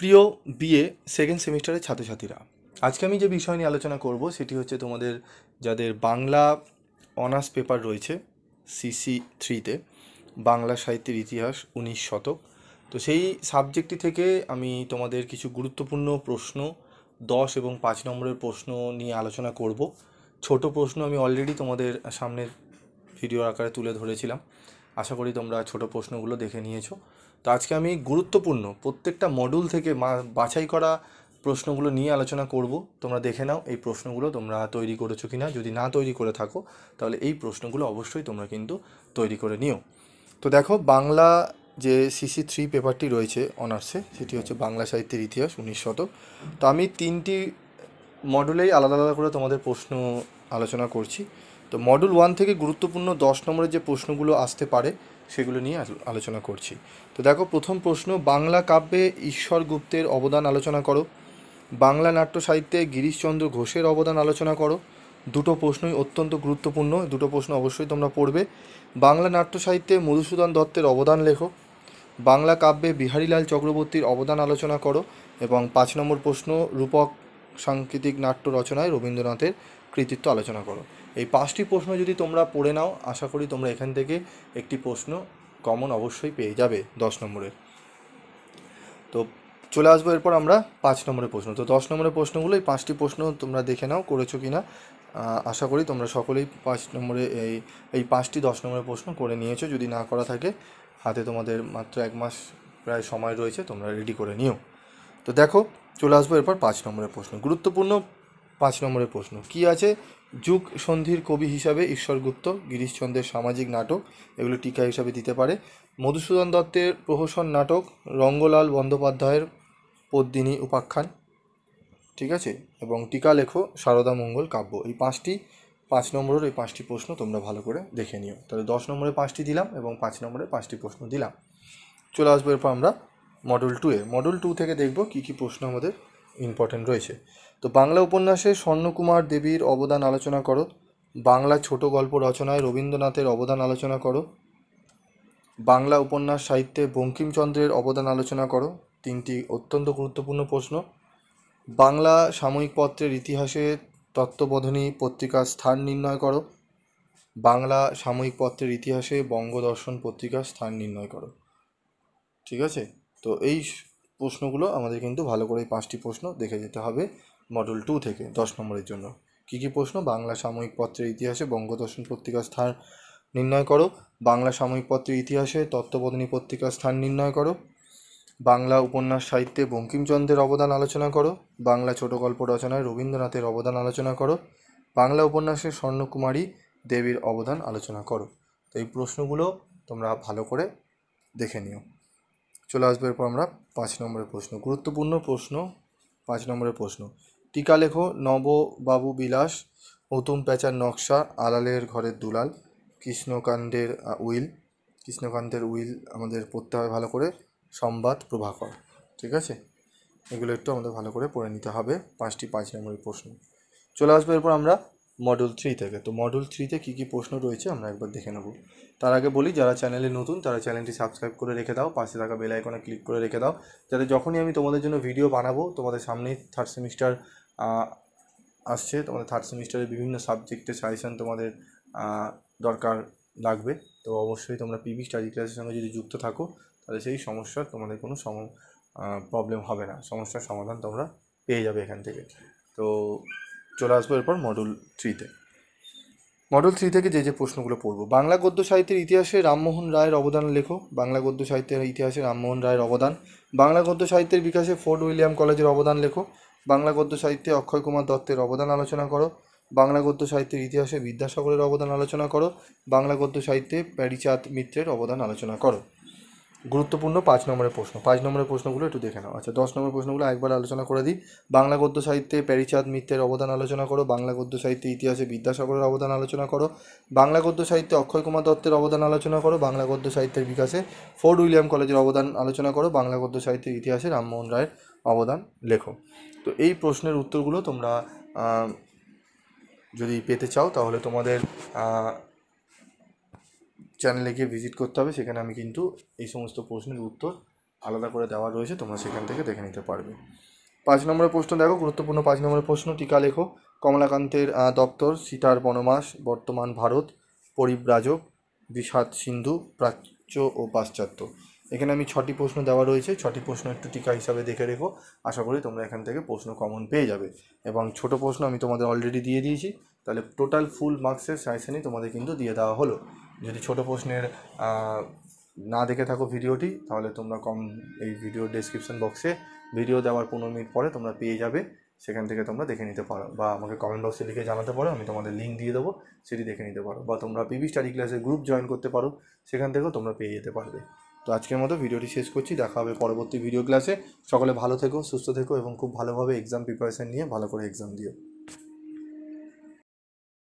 প্রিয় BA second সেমিস্টারের ছাত্রছাত্রীরা আজকে আমি যে বিষয় নিয়ে আলোচনা করব সেটি হচ্ছে তোমাদের যাদের বাংলা অনার্স পেপার রয়েছে সিসি থ্রিতে বাংলা সাহিত্যের ইতিহাস উনিশ শতক তো সেই সাবজেক্টটি থেকে আমি তোমাদের কিছু গুরুত্বপূর্ণ প্রশ্ন দশ এবং পাঁচ নম্বরের প্রশ্ন নিয়ে আলোচনা করব ছোট প্রশ্ন আমি অলরেডি তোমাদের সামনের ভিডিও আকারে তুলে ধরেছিলাম আশা করি তোমরা ছোট প্রশ্নগুলো দেখে নিয়েছো তো আজকে আমি গুরুত্বপূর্ণ প্রত্যেকটা মডুল থেকে বাছাই করা প্রশ্নগুলো নিয়ে আলোচনা করব তোমরা দেখে নাও এই প্রশ্নগুলো তোমরা তৈরি করেছো কি না যদি না তৈরি করে থাকো তাহলে এই প্রশ্নগুলো অবশ্যই তোমরা কিন্তু তৈরি করে নিও তো দেখো বাংলা যে সিসি থ্রি পেপারটি রয়েছে অনার্সে সেটি হচ্ছে বাংলা সাহিত্যের ইতিহাস উনিশ শতক তো আমি তিনটি মডুলেই আলাদা আলাদা করে তোমাদের প্রশ্ন আলোচনা করছি তো মডুল ওয়ান থেকে গুরুত্বপূর্ণ দশ নম্বরের যে প্রশ্নগুলো আসতে পারে সেগুলো নিয়ে আলোচনা করছি তো দেখো প্রথম প্রশ্ন বাংলা কাব্যে ঈশ্বর গুপ্তের অবদান আলোচনা করো বাংলা নাট্য সাহিত্যে গিরিশচন্দ্র ঘোষের অবদান আলোচনা করো দুটো প্রশ্নই অত্যন্ত গুরুত্বপূর্ণ দুটো প্রশ্ন অবশ্যই তোমরা পড়বে বাংলা নাট্য সাহিত্যে মধুসূদন দত্তের অবদান লেখো বাংলা কাব্যে বিহারীলাল চক্রবর্তীর অবদান আলোচনা করো এবং পাঁচ নম্বর প্রশ্ন রূপক সাংকেতিক নাট্য রচনায় রবীন্দ্রনাথের কৃতিত্ব আলোচনা করো এই পাঁচটি প্রশ্ন যদি তোমরা পড়ে নাও আশা করি তোমরা এখান থেকে একটি প্রশ্ন কমন অবশ্যই পেয়ে যাবে দশ নম্বরের তো চলে আসবো এরপর আমরা পাঁচ নম্বরের প্রশ্ন তো দশ নম্বরের প্রশ্নগুলো এই পাঁচটি প্রশ্ন তোমরা দেখে নাও করেছো কি না আশা করি তোমরা সকলেই পাঁচ নম্বরে এই এই পাঁচটি দশ নম্বরের প্রশ্ন করে নিয়েছো যদি না করা থাকে হাতে তোমাদের মাত্র এক মাস প্রায় সময় রয়েছে তোমরা রেডি করে নিও তো দেখো চলে আসবো এরপর পাঁচ নম্বরের প্রশ্ন গুরুত্বপূর্ণ পাঁচ নম্বরের প্রশ্ন কি আছে যুগ সন্ধির কবি হিসাবে ঈশ্বরগুপ্ত গিরিশচন্দ্রের সামাজিক নাটক এগুলো টিকা হিসাবে দিতে পারে মধুসূদন দত্তের প্রহসন নাটক রঙ্গলাল বন্দ্যোপাধ্যায়ের পদ্মিনী উপাখ্যান ঠিক আছে এবং টিকা লেখো সারদা মঙ্গল কাব্য এই পাঁচটি পাঁচ নম্বরের এই পাঁচটি প্রশ্ন তোমরা ভালো করে দেখে নিও তাহলে দশ নম্বরে পাঁচটি দিলাম এবং পাঁচ নম্বরে পাঁচটি প্রশ্ন দিলাম চলে আসবো এরপর আমরা মডেল টু এ মডেল টু থেকে দেখব কী কী প্রশ্ন আমাদের ইম্পর্টেন্ট রয়েছে তো বাংলা উপন্যাসে স্বর্ণকুমার দেবীর অবদান আলোচনা করো বাংলা ছোট গল্প রচনায় রবীন্দ্রনাথের অবদান আলোচনা করো বাংলা উপন্যাস সাহিত্যে বঙ্কিমচন্দ্রের অবদান আলোচনা করো তিনটি অত্যন্ত গুরুত্বপূর্ণ প্রশ্ন বাংলা সাময়িক পত্রের ইতিহাসে তত্ত্ববোধনী পত্রিকার স্থান নির্ণয় করো বাংলা সাময়িক পত্রের ইতিহাসে বঙ্গদর্শন পত্রিকার স্থান নির্ণয় করো ঠিক আছে তো এই প্রশ্নগুলো আমাদের কিন্তু ভালো করে এই পাঁচটি প্রশ্ন দেখে যেতে হবে মডেল টু থেকে দশ নম্বরের জন্য কী কী প্রশ্ন বাংলা সাময়িক পত্রের ইতিহাসে বঙ্গদর্শন পত্রিকার স্থান নির্ণয় করো বাংলা সাময়িক পত্রের ইতিহাসে তত্ত্ববোধনী পত্রিকার স্থান নির্ণয় করো বাংলা উপন্যাস সাহিত্যে বঙ্কিমচন্দ্রের অবদান আলোচনা করো বাংলা ছোট গল্প রচনায় রবীন্দ্রনাথের অবদান আলোচনা করো বাংলা উপন্যাসে স্বর্ণকুমারী দেবীর অবদান আলোচনা করো তো এই প্রশ্নগুলো তোমরা ভালো করে দেখে নিও চলে আসবো এরপর আমরা পাঁচ নম্বরের প্রশ্ন গুরুত্বপূর্ণ প্রশ্ন পাঁচ নম্বরের প্রশ্ন টিকা লেখো নববাবু বিলাস উতুম প্যাচার নকশা আলালের ঘরের দুলাল কৃষ্ণকান্তের উইল কৃষ্ণকান্তের উইল আমাদের পড়তে হবে ভালো করে সংবাদ প্রভাকর ঠিক আছে এগুলো একটু আমাদের ভালো করে পড়ে নিতে হবে পাঁচটি পাঁচ নম্বরের প্রশ্ন চলে আসবো এরপর আমরা মডিউল থ্রি থেকে তো মডিউল থ্রিতে কী কী প্রশ্ন রয়েছে আমরা একবার দেখে নেব তার আগে বলি যারা চ্যানেলে নতুন তারা চ্যানেলটি সাবস্ক্রাইব করে রেখে দাও পাশে থাকা বেল আইকনে ক্লিক করে রেখে দাও যাতে যখনই আমি তোমাদের জন্য ভিডিও বানাবো তোমাদের সামনেই থার্ড সেমিস্টার আসছে তোমাদের থার্ড সেমিস্টারের বিভিন্ন সাবজেক্টে সাজেশান তোমাদের দরকার লাগবে তো অবশ্যই তোমরা পিবি স্টাডি ক্লাসের সঙ্গে যদি যুক্ত থাকো তাহলে সেই সমস্যার তোমাদের কোনো সম প্রবলেম হবে না সমস্যার সমাধান তোমরা পেয়ে যাবে এখান থেকে তো চলে আসবো এরপর মডুল থ্রিতে মডেল থ্রি থেকে যে যে প্রশ্নগুলো পড়বো বাংলা গদ্য সাহিত্যের ইতিহাসে রামমোহন রায়ের অবদান লেখো বাংলা গদ্য সাহিত্যের ইতিহাসে রামমোহন রায়ের অবদান বাংলা গদ্য সাহিত্যের বিকাশে ফোর্ট উইলিয়াম কলেজের অবদান লেখো বাংলা গদ্য সাহিত্যে অক্ষয় কুমার দত্তের অবদান আলোচনা করো বাংলা গদ্য সাহিত্যের ইতিহাসে বিদ্যাসাগরের অবদান আলোচনা করো বাংলা গদ্য সাহিত্যে প্যারিচাঁদ মিত্রের অবদান আলোচনা করো গুরুত্বপূর্ণ পাঁচ নম্বরের প্রশ্ন পাঁচ নম্বরের প্রশ্নগুলো একটু দেখে নাও আচ্ছা দশ নম্বর প্রশ্নগুলো একবার আলোচনা করে দিই বাংলা গদ্য সাহিত্যে প্যারিচাঁদ মিত্রের অবদান আলোচনা করো বাংলা গদ্য সাহিত্যে ইতিহাসে বিদ্যাসাগরের অবদান আলোচনা করো বাংলা গদ্য সাহিত্যে অক্ষয় কুমার দত্তের অবদান আলোচনা করো বাংলা গদ্য সাহিত্যের বিকাশে ফোর্ড উইলিয়াম কলেজের অবদান আলোচনা করো বাংলা গদ্য সাহিত্যের ইতিহাসে রামমোহন রায়ের অবদান লেখো তো এই প্রশ্নের উত্তরগুলো তোমরা যদি পেতে চাও তাহলে তোমাদের চ্যানেলে গিয়ে ভিজিট করতে হবে সেখানে আমি কিন্তু এই সমস্ত প্রশ্নের উত্তর আলাদা করে দেওয়া রয়েছে তোমরা সেখান থেকে দেখে নিতে পারবে পাঁচ নম্বরের প্রশ্ন দেখো গুরুত্বপূর্ণ পাঁচ নম্বরের প্রশ্ন টিকা লেখো কমলাকান্তের দপ্তর সীতার বনমাস বর্তমান ভারত পরিব্রাজক বিষাদ সিন্ধু প্রাচ্য ও পাশ্চাত্য এখানে আমি ছটি প্রশ্ন দেওয়া রয়েছে ছটি প্রশ্ন একটু টিকা হিসাবে দেখে রেখো আশা করি তোমরা এখান থেকে প্রশ্ন কমন পেয়ে যাবে এবং ছোট প্রশ্ন আমি তোমাদের অলরেডি দিয়ে দিয়েছি তাহলে টোটাল ফুল মার্কসের সাইসেনি তোমাদের কিন্তু দিয়ে দেওয়া হলো যদি ছোট প্রশ্নের না দেখে থাকো ভিডিওটি তাহলে তোমরা কম এই ভিডিও ডেসক্রিপশন বক্সে ভিডিও দেওয়ার পনেরো মিনিট পরে তোমরা পেয়ে যাবে সেখান থেকে তোমরা দেখে নিতে পারো বা আমাকে কমেন্ট বক্সে লিখে জানাতে পারো আমি তোমাদের লিঙ্ক দিয়ে দেবো সেটি দেখে নিতে পারো বা তোমরা পিবি স্টাডি ক্লাসের গ্রুপ জয়েন করতে পারো সেখান থেকেও তোমরা পেয়ে যেতে পারবে তো আজকের মতো ভিডিওটি শেষ করছি দেখা হবে পরবর্তী ভিডিও ক্লাসে সকলে ভালো থেকো সুস্থ থেকো এবং খুব ভালোভাবে এক্সাম প্রিপারেশান নিয়ে ভালো করে এক্সাম দিও